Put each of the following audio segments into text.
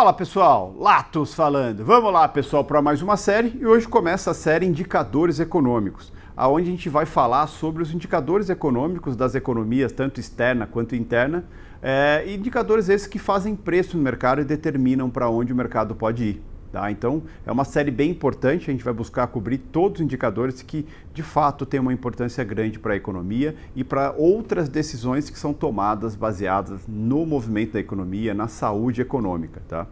Fala pessoal, Latos falando. Vamos lá pessoal para mais uma série e hoje começa a série Indicadores Econômicos, aonde a gente vai falar sobre os indicadores econômicos das economias, tanto externa quanto interna, é, indicadores esses que fazem preço no mercado e determinam para onde o mercado pode ir. Tá? Então, é uma série bem importante, a gente vai buscar cobrir todos os indicadores que, de fato, têm uma importância grande para a economia e para outras decisões que são tomadas baseadas no movimento da economia, na saúde econômica. Tá?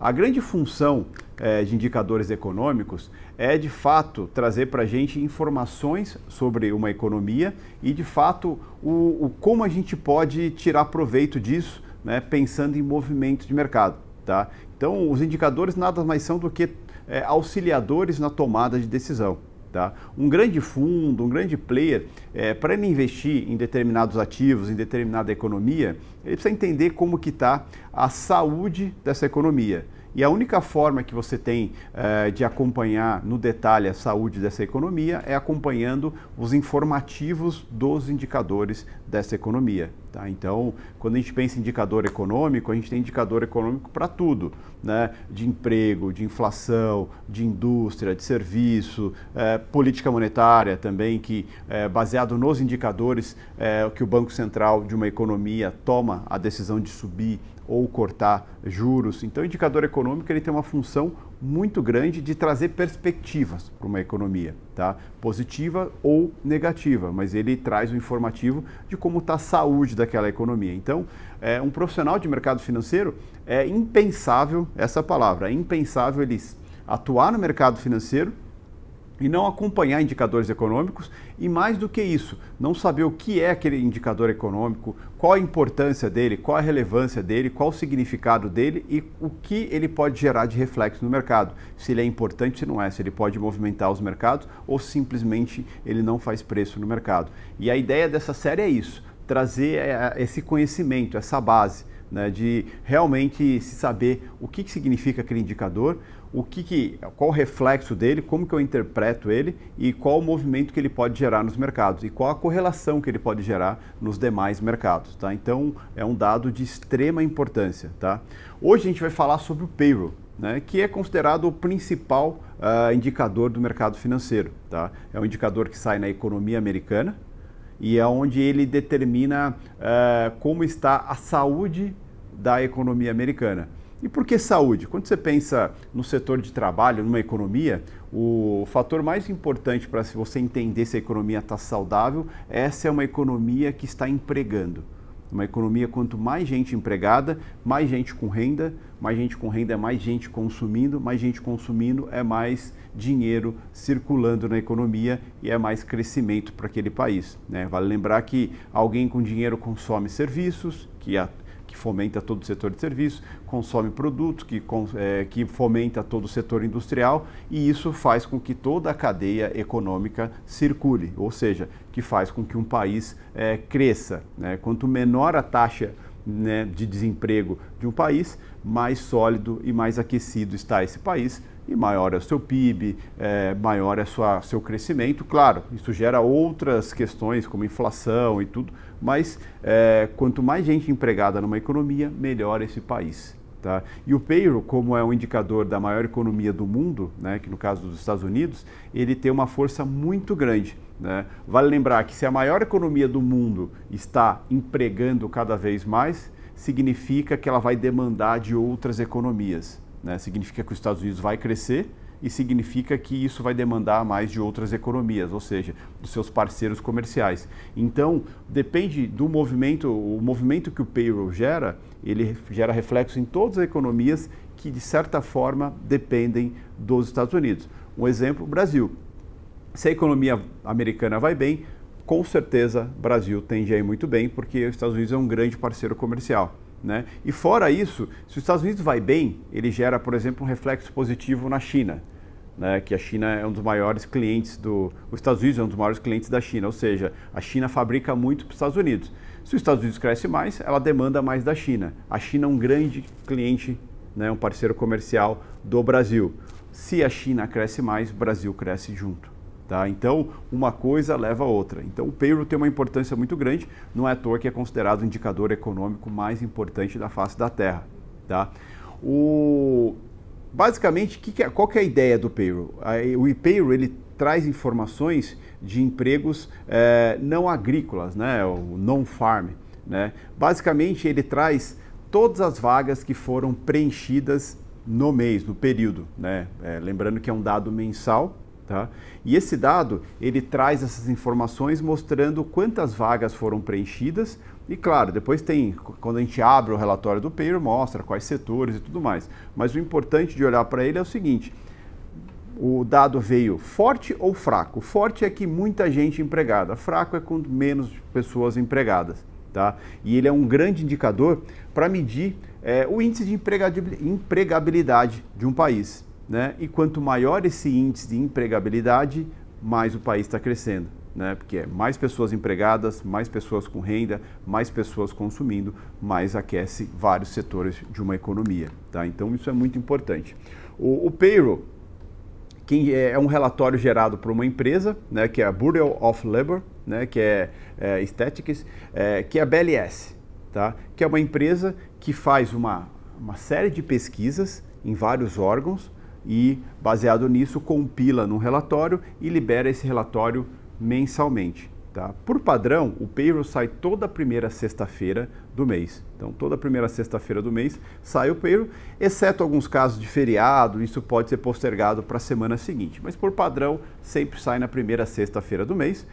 A grande função eh, de indicadores econômicos é, de fato, trazer para a gente informações sobre uma economia e, de fato, o, o como a gente pode tirar proveito disso, né, pensando em movimento de mercado. Tá? Então, os indicadores nada mais são do que é, auxiliadores na tomada de decisão. Tá? Um grande fundo, um grande player, é, para ele investir em determinados ativos, em determinada economia, ele precisa entender como que está a saúde dessa economia. E a única forma que você tem é, de acompanhar no detalhe a saúde dessa economia é acompanhando os informativos dos indicadores dessa economia. Tá? Então, quando a gente pensa em indicador econômico, a gente tem indicador econômico para tudo, né? de emprego, de inflação, de indústria, de serviço, é, política monetária também, que é baseado nos indicadores é, que o Banco Central de uma economia toma a decisão de subir ou cortar juros. Então, o indicador econômico ele tem uma função muito grande de trazer perspectivas para uma economia, tá? positiva ou negativa, mas ele traz o informativo de como está a saúde daquela economia. Então, é, um profissional de mercado financeiro é impensável, essa palavra, é impensável eles atuar no mercado financeiro e não acompanhar indicadores econômicos e mais do que isso, não saber o que é aquele indicador econômico, qual a importância dele, qual a relevância dele, qual o significado dele e o que ele pode gerar de reflexo no mercado. Se ele é importante, se não é, se ele pode movimentar os mercados ou simplesmente ele não faz preço no mercado. E a ideia dessa série é isso, trazer é, é, esse conhecimento, essa base, né, de realmente se saber o que significa aquele indicador, o que, que qual o reflexo dele, como que eu interpreto ele e qual o movimento que ele pode gerar nos mercados e qual a correlação que ele pode gerar nos demais mercados, tá? Então é um dado de extrema importância, tá? Hoje a gente vai falar sobre o payroll, né, que é considerado o principal uh, indicador do mercado financeiro, tá? É um indicador que sai na economia americana e é onde ele determina uh, como está a saúde da economia americana. E por que saúde? Quando você pensa no setor de trabalho, numa economia, o fator mais importante para você entender se a economia está saudável essa é uma economia que está empregando. Uma economia, quanto mais gente empregada, mais gente com renda, mais gente com renda é mais gente consumindo, mais gente consumindo é mais dinheiro circulando na economia e é mais crescimento para aquele país. Né? Vale lembrar que alguém com dinheiro consome serviços, que fomenta todo o setor de serviços, consome produtos, que, é, que fomenta todo o setor industrial e isso faz com que toda a cadeia econômica circule, ou seja, que faz com que um país é, cresça. Né? Quanto menor a taxa né, de desemprego de um país, mais sólido e mais aquecido está esse país e maior é o seu PIB, é, maior é o seu crescimento. Claro, isso gera outras questões como inflação e tudo, mas é, quanto mais gente empregada numa economia, melhor esse país. Tá? E o payroll, como é um indicador da maior economia do mundo, né, que no caso dos Estados Unidos, ele tem uma força muito grande. Né? Vale lembrar que se a maior economia do mundo está empregando cada vez mais, significa que ela vai demandar de outras economias. Né? Significa que os Estados Unidos vai crescer, e significa que isso vai demandar mais de outras economias, ou seja, dos seus parceiros comerciais. Então, depende do movimento, o movimento que o payroll gera, ele gera reflexo em todas as economias que, de certa forma, dependem dos Estados Unidos. Um exemplo, Brasil. Se a economia americana vai bem, com certeza o Brasil tende a ir muito bem, porque os Estados Unidos é um grande parceiro comercial. Né? E fora isso, se os Estados Unidos vai bem, ele gera, por exemplo, um reflexo positivo na China né, que a China é um dos maiores clientes do. Os Estados Unidos é um dos maiores clientes da China, ou seja, a China fabrica muito para os Estados Unidos. Se os Estados Unidos cresce mais, ela demanda mais da China. A China é um grande cliente, né, um parceiro comercial do Brasil. Se a China cresce mais, o Brasil cresce junto. Tá? Então, uma coisa leva a outra. Então, o payroll tem uma importância muito grande, não é à toa que é considerado o indicador econômico mais importante da face da Terra. Tá? O basicamente, que que é, qual que é a ideia do payroll? O e-payroll ele traz informações de empregos é, não agrícolas, né? o non-farm. Né? Basicamente, ele traz todas as vagas que foram preenchidas no mês, no período. Né? É, lembrando que é um dado mensal. Tá? E esse dado ele traz essas informações mostrando quantas vagas foram preenchidas, e claro, depois tem, quando a gente abre o relatório do payroll, mostra quais setores e tudo mais. Mas o importante de olhar para ele é o seguinte: o dado veio forte ou fraco? Forte é que muita gente empregada, fraco é com menos pessoas empregadas. Tá? E ele é um grande indicador para medir é, o índice de empregabilidade de um país. Né? E quanto maior esse índice de empregabilidade, mais o país está crescendo né? Porque é mais pessoas empregadas, mais pessoas com renda, mais pessoas consumindo, mais aquece vários setores de uma economia, tá? Então isso é muito importante. O, o payroll que é, é um relatório gerado por uma empresa, né, que é a Bureau of Labor, né, que é, é Statistics, é, que é a BLS, tá? Que é uma empresa que faz uma, uma série de pesquisas em vários órgãos e, baseado nisso, compila num relatório e libera esse relatório mensalmente. Tá? Por padrão, o payroll sai toda primeira sexta-feira do mês. Então, toda primeira sexta-feira do mês sai o payroll, exceto alguns casos de feriado, isso pode ser postergado para a semana seguinte. Mas, por padrão, sempre sai na primeira sexta-feira do mês,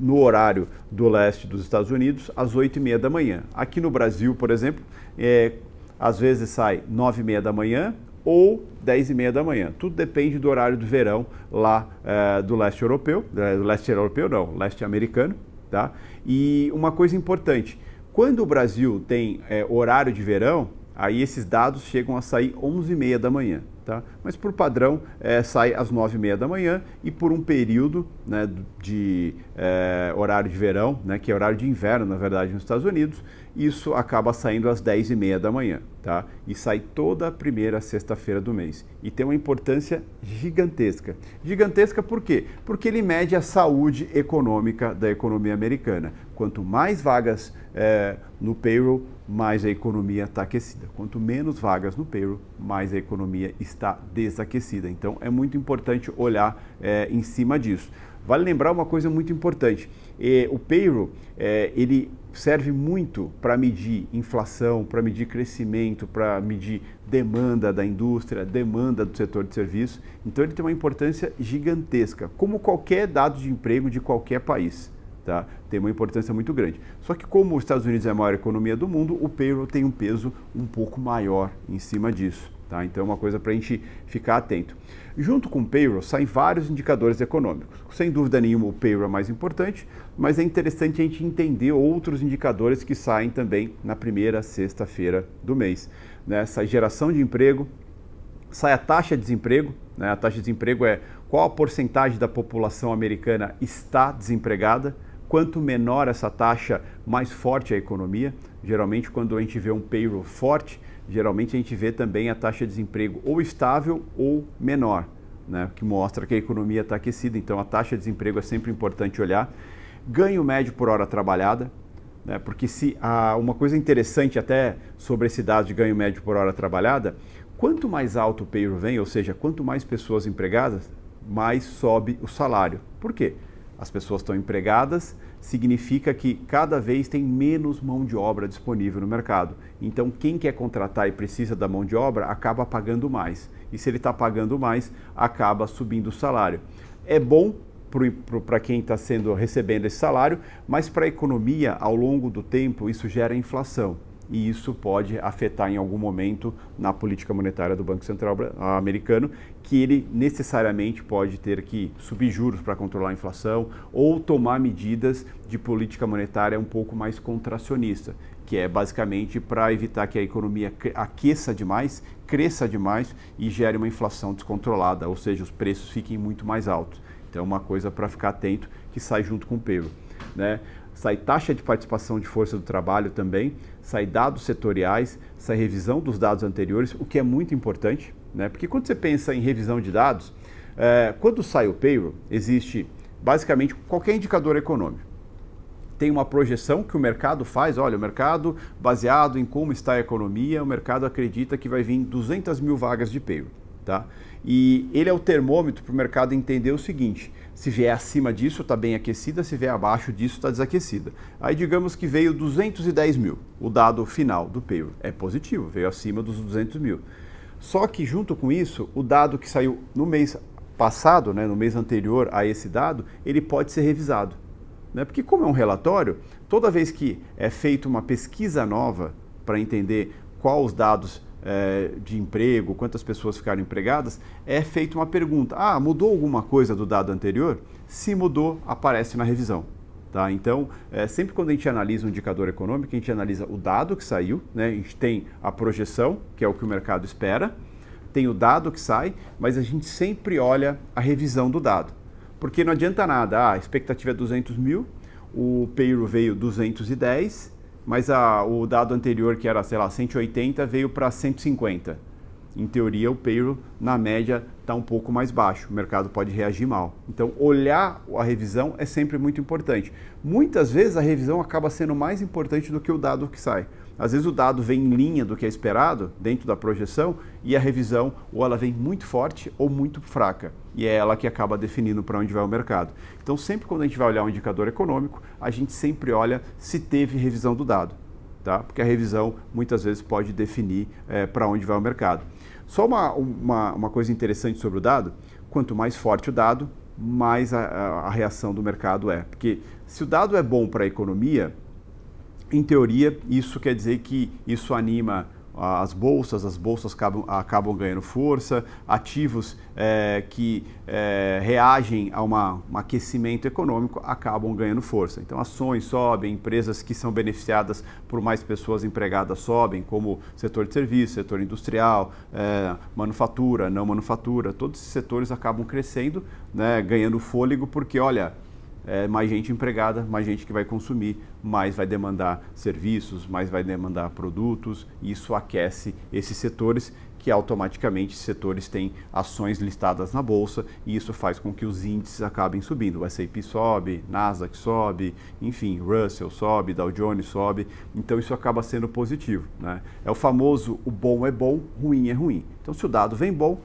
no horário do leste dos Estados Unidos, às 8h30 da manhã. Aqui no Brasil, por exemplo, é, às vezes sai 9h30 da manhã, ou 10 e meia da manhã. Tudo depende do horário do verão lá eh, do leste europeu, eh, do leste europeu não, leste americano, tá? E uma coisa importante, quando o Brasil tem é, horário de verão, aí esses dados chegam a sair 11 e meia da manhã. Tá? Mas, por padrão, é, sai às nove e meia da manhã e por um período né, de é, horário de verão, né, que é horário de inverno, na verdade, nos Estados Unidos, isso acaba saindo às dez e meia da manhã. Tá? E sai toda a primeira sexta-feira do mês. E tem uma importância gigantesca. Gigantesca por quê? Porque ele mede a saúde econômica da economia americana. Quanto mais vagas é, no payroll, mais a economia está aquecida. Quanto menos vagas no payroll, mais a economia está está desaquecida. Então é muito importante olhar é, em cima disso. Vale lembrar uma coisa muito importante. É, o payroll, é, ele serve muito para medir inflação, para medir crescimento, para medir demanda da indústria, demanda do setor de serviço. Então ele tem uma importância gigantesca, como qualquer dado de emprego de qualquer país. Tá? Tem uma importância muito grande. Só que como os Estados Unidos é a maior economia do mundo, o payroll tem um peso um pouco maior em cima disso. Tá? Então é uma coisa para a gente ficar atento. Junto com o payroll saem vários indicadores econômicos. Sem dúvida nenhuma o payroll é mais importante, mas é interessante a gente entender outros indicadores que saem também na primeira sexta-feira do mês. Nessa né? geração de emprego, sai a taxa de desemprego. Né? A taxa de desemprego é qual a porcentagem da população americana está desempregada. Quanto menor essa taxa, mais forte é a economia. Geralmente, quando a gente vê um payroll forte, geralmente a gente vê também a taxa de desemprego ou estável ou menor, né? que mostra que a economia está aquecida. Então a taxa de desemprego é sempre importante olhar. Ganho médio por hora trabalhada, né? porque se há uma coisa interessante até sobre esse dado de ganho médio por hora trabalhada, quanto mais alto o payroll vem, ou seja, quanto mais pessoas empregadas, mais sobe o salário. Por quê? as pessoas estão empregadas, significa que cada vez tem menos mão de obra disponível no mercado. Então, quem quer contratar e precisa da mão de obra acaba pagando mais. E se ele está pagando mais, acaba subindo o salário. É bom para quem está sendo recebendo esse salário, mas para a economia, ao longo do tempo, isso gera inflação e isso pode afetar em algum momento na política monetária do Banco Central americano, que ele necessariamente pode ter que subir juros para controlar a inflação ou tomar medidas de política monetária um pouco mais contracionista, que é basicamente para evitar que a economia aqueça demais, cresça demais e gere uma inflação descontrolada, ou seja, os preços fiquem muito mais altos. Então é uma coisa para ficar atento que sai junto com o pelo. Né? sai taxa de participação de força do trabalho também, sai dados setoriais, sai revisão dos dados anteriores, o que é muito importante, né? porque quando você pensa em revisão de dados, é, quando sai o payroll, existe basicamente qualquer indicador econômico. Tem uma projeção que o mercado faz, olha, o mercado, baseado em como está a economia, o mercado acredita que vai vir 200 mil vagas de payroll. Tá? E ele é o termômetro para o mercado entender o seguinte: se vier acima disso, está bem aquecida, se vier abaixo disso, está desaquecida. Aí digamos que veio 210 mil. O dado final do payroll é positivo, veio acima dos 200 mil. Só que junto com isso, o dado que saiu no mês passado, né, no mês anterior a esse dado, ele pode ser revisado. Né? Porque, como é um relatório, toda vez que é feita uma pesquisa nova para entender quais os dados é, de emprego, quantas pessoas ficaram empregadas, é feita uma pergunta: ah, mudou alguma coisa do dado anterior? Se mudou, aparece na revisão. Tá? Então, é, sempre quando a gente analisa um indicador econômico, a gente analisa o dado que saiu, né? a gente tem a projeção, que é o que o mercado espera, tem o dado que sai, mas a gente sempre olha a revisão do dado. Porque não adianta nada, ah, a expectativa é 200 mil, o payroll veio 210 mas a, o dado anterior, que era, sei lá, 180, veio para 150. Em teoria, o payroll, na média, está um pouco mais baixo, o mercado pode reagir mal. Então, olhar a revisão é sempre muito importante. Muitas vezes, a revisão acaba sendo mais importante do que o dado que sai. Às vezes o dado vem em linha do que é esperado, dentro da projeção, e a revisão ou ela vem muito forte ou muito fraca. E é ela que acaba definindo para onde vai o mercado. Então, sempre quando a gente vai olhar um indicador econômico, a gente sempre olha se teve revisão do dado, tá? porque a revisão muitas vezes pode definir é, eh, para onde vai o mercado. Só uma, uma, uma coisa interessante sobre o dado: quanto mais forte o dado, mais a, a, a reação do mercado é. Porque se o dado é bom para a economia, em teoria, isso quer dizer que isso anima as bolsas, as bolsas acabam, acabam ganhando força, ativos é, que é, reagem a uma, um aquecimento econômico acabam ganhando força. Então, ações sobem, empresas que são beneficiadas por mais pessoas empregadas sobem, como setor de serviços, setor industrial, é, manufatura, não manufatura, todos esses setores acabam crescendo, né, ganhando fôlego, porque, olha, é, mais gente empregada, mais gente que vai consumir, mais vai demandar serviços, mais vai demandar produtos, e isso aquece esses setores que automaticamente setores têm ações listadas na bolsa e isso faz com que os índices acabem subindo. O S&P sobe, Nasdaq sobe, enfim, Russell sobe, Dow Jones sobe. Então isso acaba sendo positivo, né? É o famoso o bom é bom, ruim é ruim. Então se o dado vem bom,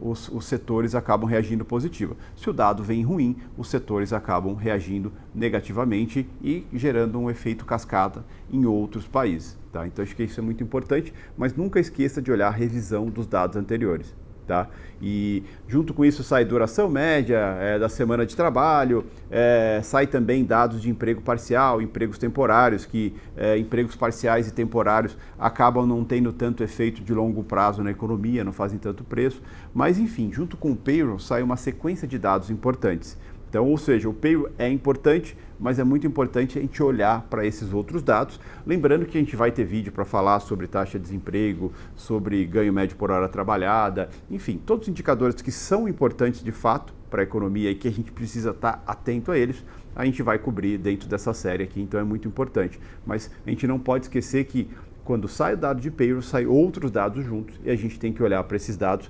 os, os, setores acabam reagindo positiva. Se o dado vem ruim, os setores acabam reagindo negativamente e gerando um efeito cascata em outros países. Tá? Então acho que isso é muito importante, mas nunca esqueça de olhar a revisão dos dados anteriores. Tá? E junto com isso sai duração média é, da semana de trabalho, é, sai também dados de emprego parcial, empregos temporários, que é, empregos parciais e temporários acabam não tendo tanto efeito de longo prazo na economia, não fazem tanto preço. Mas enfim, junto com o payroll sai uma sequência de dados importantes. Então, ou seja, o PIB é importante, mas é muito importante a gente olhar para esses outros dados. Lembrando que a gente vai ter vídeo para falar sobre taxa de desemprego, sobre ganho médio por hora trabalhada, enfim, todos os indicadores que são importantes de fato para a economia e que a gente precisa estar tá atento a eles, a gente vai cobrir dentro dessa série aqui, então é muito importante. Mas a gente não pode esquecer que quando sai o dado de payroll, sai outros dados juntos e a gente tem que olhar para esses dados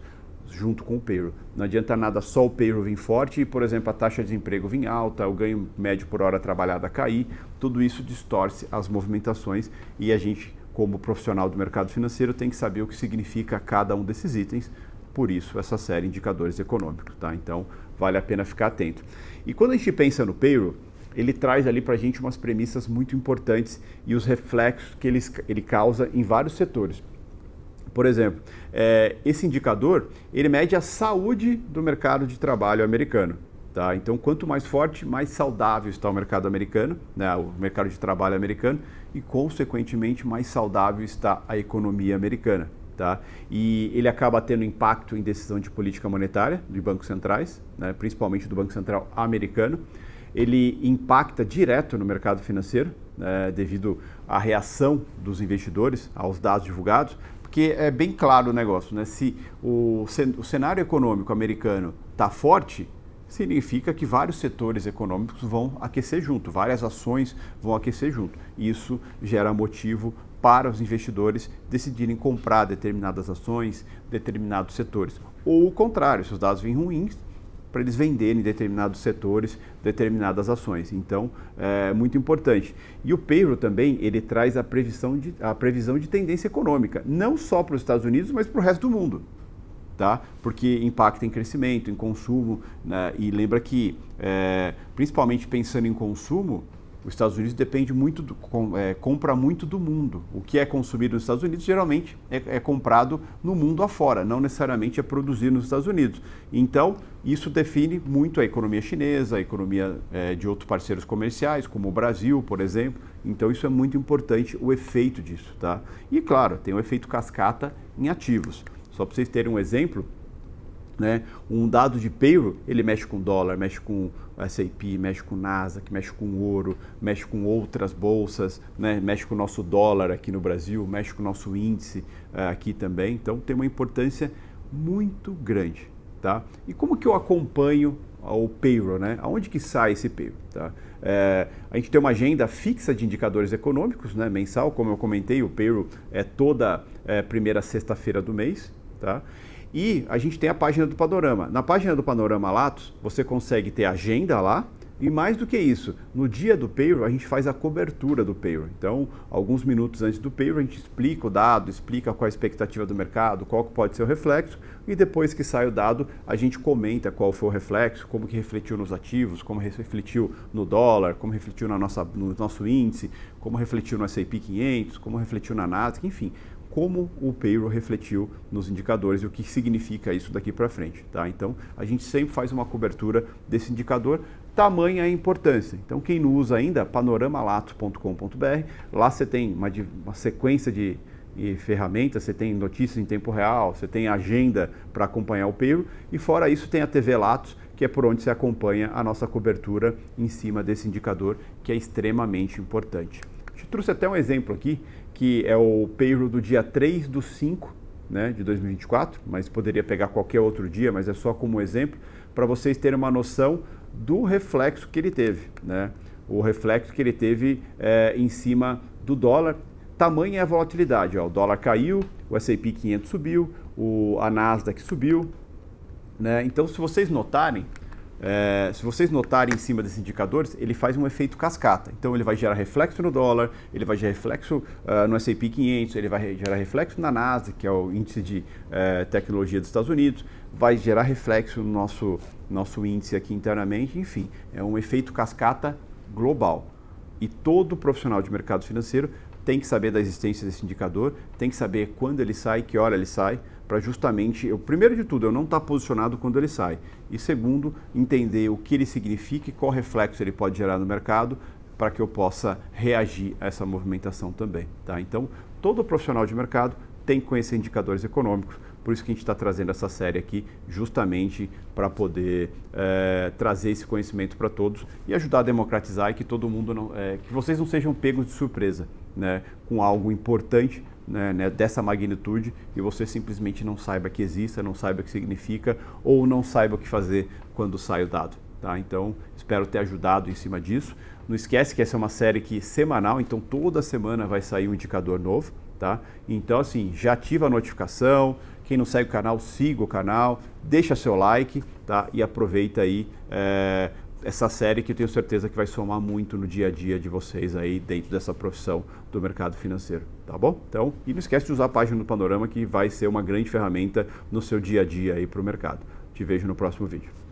junto com o payroll. Não adianta nada só o payroll vir forte e, por exemplo, a taxa de desemprego vir alta, o ganho médio por hora trabalhada cair, tudo isso distorce as movimentações e a gente, como profissional do mercado financeiro, tem que saber o que significa cada um desses itens, por isso essa série de indicadores econômicos, tá? Então, vale a pena ficar atento. E quando a gente pensa no payroll, ele traz ali para a gente umas premissas muito importantes e os reflexos que ele, ele causa em vários setores. Por exemplo, é, esse indicador ele mede a saúde do mercado de trabalho americano. Tá? Então, quanto mais forte, mais saudável está o mercado americano, né? o mercado de trabalho americano, e, consequentemente, mais saudável está a economia americana. Tá? E ele acaba tendo impacto em decisão de política monetária de bancos centrais, né? principalmente do Banco Central americano. Ele impacta direto no mercado financeiro, né? devido à reação dos investidores aos dados divulgados porque é bem claro o negócio, né? Se o, o cenário econômico americano está forte, significa que vários setores econômicos vão aquecer junto, várias ações vão aquecer junto. Isso gera motivo para os investidores decidirem comprar determinadas ações, determinados setores. Ou o contrário, se os dados vêm ruins, para eles venderem determinados setores, determinadas ações. Então, é muito importante. E o payroll também, ele traz a previsão de, a previsão de tendência econômica, não só para os Estados Unidos, mas para o resto do mundo. Tá? Porque impacta em crescimento, em consumo, né? e lembra que, é, principalmente pensando em consumo, os Estados Unidos depende muito, do, com, é, compra muito do mundo. O que é consumido nos Estados Unidos geralmente é, é, comprado no mundo afora, não necessariamente é produzido nos Estados Unidos. Então, isso define muito a economia chinesa, a economia é, de outros parceiros comerciais, como o Brasil, por exemplo. Então, isso é muito importante, o efeito disso. Tá? E, claro, tem o efeito cascata em ativos. Só para vocês terem um exemplo, né? um dado de payroll, ele mexe com dólar, mexe com SAP, mexe com NASA, que mexe com ouro, mexe com outras bolsas, né? mexe com o nosso dólar aqui no Brasil, mexe com o nosso índice uh, aqui também. Então tem uma importância muito grande. Tá? E como que eu acompanho o payroll, né? Aonde que sai esse payroll? Tá? É, a gente tem uma agenda fixa de indicadores econômicos, né? Mensal, como eu comentei, o payroll é toda é, primeira sexta-feira do mês, tá? E a gente tem a página do Panorama. Na página do Panorama Latos, você consegue ter agenda lá, e mais do que isso, no dia do payroll a gente faz a cobertura do payroll. Então, alguns minutos antes do payroll a gente explica o dado, explica qual a expectativa do mercado, qual pode ser o reflexo e depois que sai o dado a gente comenta qual foi o reflexo, como que refletiu nos ativos, como refletiu no dólar, como refletiu na nossa, no nosso índice, como refletiu no S&P 500, como refletiu na Nasdaq, enfim, como o payroll refletiu nos indicadores e o que significa isso daqui para frente. Tá? Então, a gente sempre faz uma cobertura desse indicador, tamanha a importância. Então, quem não usa ainda, panoramalato.com.br, lá você tem uma, uma sequência de e ferramentas, você tem notícias em tempo real, você tem agenda para acompanhar o payroll e fora isso tem a TV Latos, que é por onde se acompanha a nossa cobertura em cima desse indicador que é extremamente importante. Te trouxe até um exemplo aqui, que é o payroll do dia 3 do 5 né, de 2024, mas poderia pegar qualquer outro dia, mas é só como exemplo, para vocês terem uma noção do reflexo que ele teve. Né? O reflexo que ele teve é, em cima do dólar. Tamanha é a volatilidade. Ó, o dólar caiu, o S&P 500 subiu, o, a Nasdaq subiu. Né? Então, se vocês notarem, é, se vocês notarem em cima desses indicadores, ele faz um efeito cascata. Então, ele vai gerar reflexo no dólar, ele vai gerar reflexo uh, no S&P 500, ele vai gerar reflexo na NASA que é o índice de uh, tecnologia dos Estados Unidos, vai gerar reflexo no nosso, nosso índice aqui internamente, enfim. É um efeito cascata global. E todo profissional de mercado financeiro tem que saber da existência desse indicador, tem que saber quando ele sai, que hora ele sai, para justamente, eu, primeiro de tudo, eu não estar tá posicionado quando ele sai. E segundo, entender o que ele significa e qual reflexo ele pode gerar no mercado para que eu possa reagir a essa movimentação também. Tá? Então, todo profissional de mercado tem que conhecer indicadores econômicos, por isso que a gente está trazendo essa série aqui, justamente para poder é, trazer esse conhecimento para todos e ajudar a democratizar e que todo mundo não, é, que vocês não sejam pegos de surpresa, né, com algo importante né, né, dessa magnitude e você simplesmente não saiba que exista, não saiba o que significa ou não saiba o que fazer quando sai o dado. Tá? Então, espero ter ajudado em cima disso. Não esquece que essa é uma série que semanal, então toda semana vai sair um indicador novo. Tá? Então, assim, já ativa a notificação. Quem não segue o canal, siga o canal, deixa seu like tá? e aproveita aí é, essa série que eu tenho certeza que vai somar muito no dia a dia de vocês aí dentro dessa profissão do mercado financeiro, tá bom? Então, e não esquece de usar a página do Panorama que vai ser uma grande ferramenta no seu dia a dia aí para o mercado. Te vejo no próximo vídeo.